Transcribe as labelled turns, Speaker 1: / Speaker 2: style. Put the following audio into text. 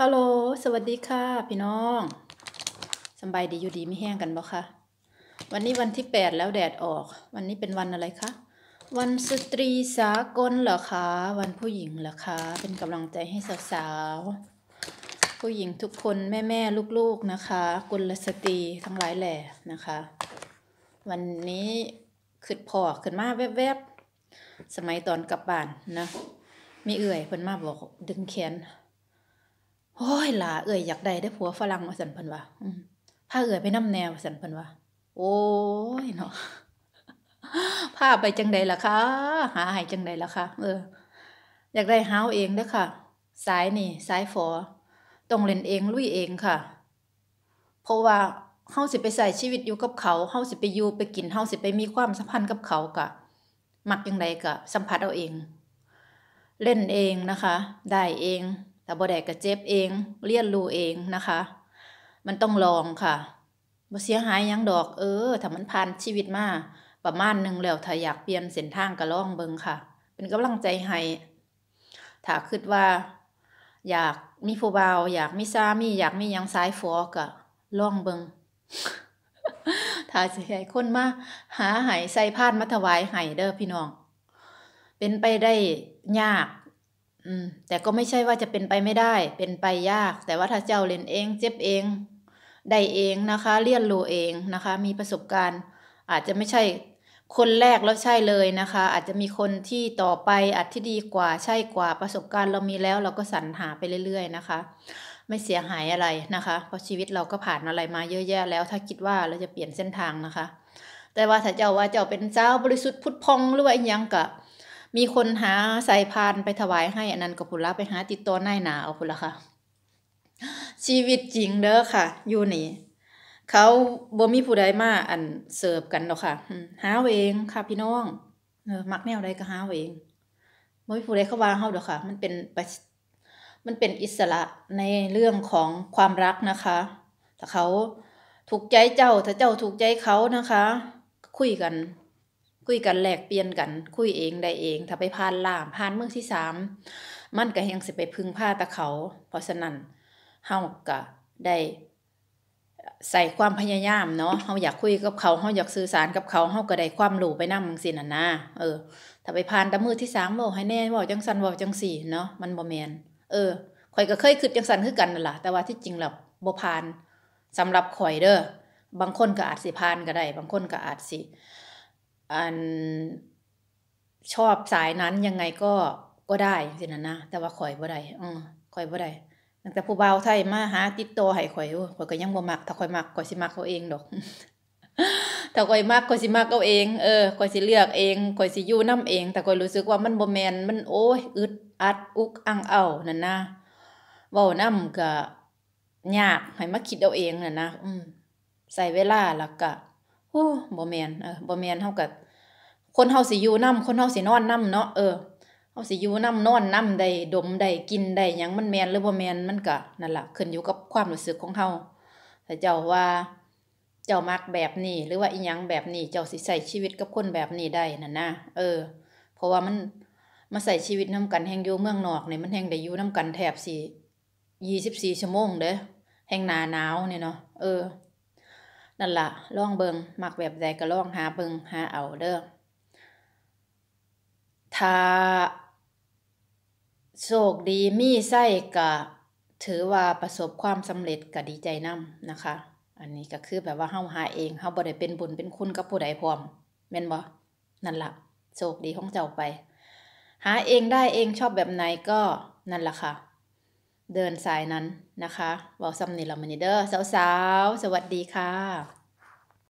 Speaker 1: ฮัลโหล สวัสดีค่ะ พี่น้อง สบายดีอยู่ดีไม่แห้งกันบ่คะ วันนี้วันที่แปดแล้วแดดออก วันนี้เป็นวันอะไรคะ วันสตรีสากลเหรอคะ วันผู้หญิงเหรอคะ เป็นกำลังใจให้สาวๆ ผู้หญิงทุกคนแม่ๆ ลูกๆนะคะกุลสตรีทั้งหลายแหล่นะคะ วันนี้ขึ้นพอขึ้นมาแวบๆ สมัยตอนกลับบ้านนะมีเอื่อยเพิ่นมาบอกดึงแขนโอ้ยหลาเอ่ยอยากได้ได้ผัวฝรั่งมาสันพันวะาพาเอ่ยไปน้ำแนวมาสันพันวะโอ้ยเนาะ้าไปจังใดล่ะคะ หาให้จังใดล่ะคะเออ อยากได้หาวเองเด้อค่ะสายนี่สายฝอต้องเล่นเองลุยเองค่ะเพราะว่าเฮาสิไปใส่ชีวิตอยู่กับเขาเฮาสิไปอยู่ไปกินเฮาสิไปมีความสัมพันธ์กับเขากะ มักยังไงกะสัมผัสเอาเอง เล่นเองนะคะ ได้เองแต่บ่ได้กระเจ็บเองเรียนรู้เองนะคะ มันต้องลองค่ะบ่เสียหายยังดอกเออถ้ามันผ่านชีวิตมาประมาณหนึ่งแล้วถ้าอยากเปลี่ยนเส้นทางก็ลองเบิ่งค่ะ เป็นกำลังใจให้ถ้าคิดว่า อยากมีผู้บ่าว อยากมีสามีอยากมียังสายฟอกะลองเบิ่งถ้าสิให้คนมาหาหายใส่พานมาถวายให้เด้อพี่น้อง เป็นไปได้ยากอืมแต่ก็ไม่ใช่ว่าจะเป็นไปไม่ได้ เป็นไปยาก แต่ว่าถ้าเจ้าเลยนเองเจ็บเอง ได้เองนะคะ เลียนรู้เองนะคะ มีประสบการณ์อาจจะไม่ใช่คนแรกแล้วใช่เลยนะคะ อาจจะมีคนที่ต่อไปอาจที่ดีกว่า ใช่กว่าประสบการณ์เรามีแล้ว เราก็สรรหาไปเรื่อยๆ นะคะ ไม่เสียหายอะไรนะคะ เพราะชีวิตเราก็ผ่านอะไรมาเยอะแยะแล้วถ้าคิดว่าเราจะเปลี่ยนเส้นทางนะคะ แต่ว่าถ้าเจ้าว่าเจ้าเป็นเจ้าบริสุทธิ์พุทธพงหรือว่าอย่างกะมีคนหาใส่พานไปถวายให้อันนั้นกับพุละไปหาติดตัวนายหนาเอาพุละค่ะ ชีวิตจริงเด้อค่ะอยู่นี่ เขาบ่มีผู้ใดมาอันเสิร์ฟกันหรอกค่ะ หาเองค่ะพี่น้อง เออมักแนวใดก็หาเองบ่มีผู้ใดเข้าว่าเฮาดอกค่ะ มันเป็นมันเป็นอิสระในเรื่องของความรักนะคะ ถ้าเขาถูกใจเจ้าถ้าเจ้าถูกใจเขานะคะ คุยกันคุยกันแลกเปลี่ยนกัน คุยเองได้เอง ถ้าไปผ่านล่ามผ่านมือที่สามมันก็ยังสิไปพึ่งผ้าตะเขา เพราะฉะนั้นเฮาก็ได้ใส่ความพยายามเนาะเฮาอยากคุยกับเขาเฮาอยากสื่อสารกับเขาเฮาก็ได้ความรู้ไปนำสินะนะเออถ้าไปผ่านตะมือที่สามบอกให้แน่บอกจังสันบอกจังสี่เนาะมันบ่แมนเออข่อยก็เคยคิดจังสันคือกันนั่นล่ะ แต่ว่าที่จริงแล้วบ่ผ่านสำหรับข่อยเด้อบางคนก็อาจสิผ่านก็ได้บางคนก็อาจสิอันชอบสายนั้นยังไงก็ก็ได้สินะนะแต่ว่าข่อยบ่ได้อือข่อยบ่ได้ตั้งแต่ผู้บ่าวไทยมาหาติดต่อให้ข่อยข่อยก็ยังบ่มักถ้าข่อยมักข่อยสิมักเขาเอง ดอกถ้าข่อยมักข่อยสิมักเอาเองเออข่อยสิเลือก เองข่อยสิอยู่นำเอง แต่ข่อยรู้สึกว่ามันบ่แมนมันโอ้ยอึดอัดอุกอังเอานั่นนะเว้านำก็ยากให้มาคิดเอาเองนั่นนะอืมใส่เวลาแล้วก็อ้บ่แมนเออบ่แมนเท่ากับคนเฮาสิอยู่น่มคนเฮาสินอนน่มเนาะ เออเอาสิอยู่น้ำนอนน้ำได้ดมได้กินได้ยังมันแมนหรือบ่แมนมันก็นั่นล่ะขึ้นอยู่กับความรู้สึกของเฮาแต่เจ้าว่า เจ้ามักแบบนี้หรือว่าอีหยังแบบนี้เจ้าสิใส่ชีวิตกับคนแบบนี้ได้นั่นนะเออ เพราะว่ามันมาใส่ชีวิตน้ากันแห่งอยู่เมืองนอกเนี่ยมันแห่งได้อยู่น้ากันแถบสี่ยี่สิบสี่ชั่วโมงเด้อแห่งหนาหนาวเนี่ยเนาะเออนั่นละล่องเบิงมักแบบใดก็ล่องหาเบิงหาเอาเด้อถ้าโชคดีมีไส้ก็ถือว่าประสบความสำเร็จก็ดีใจนำนะคะ อันนี้ก็คือแบบว่าเฮาหาเองเฮาบ่ได้เป็นบุญเป็นคุณกับผู้ใดพร้อมแม่นบ่นั่นละโชคดีของเจ้าไป หาเองได้เองชอบแบบไหนก็นั่นละค่ะเดินสายนั้นนะคะบอลซมเนละมานเดอร์สาวๆ สวัสดีค่ะ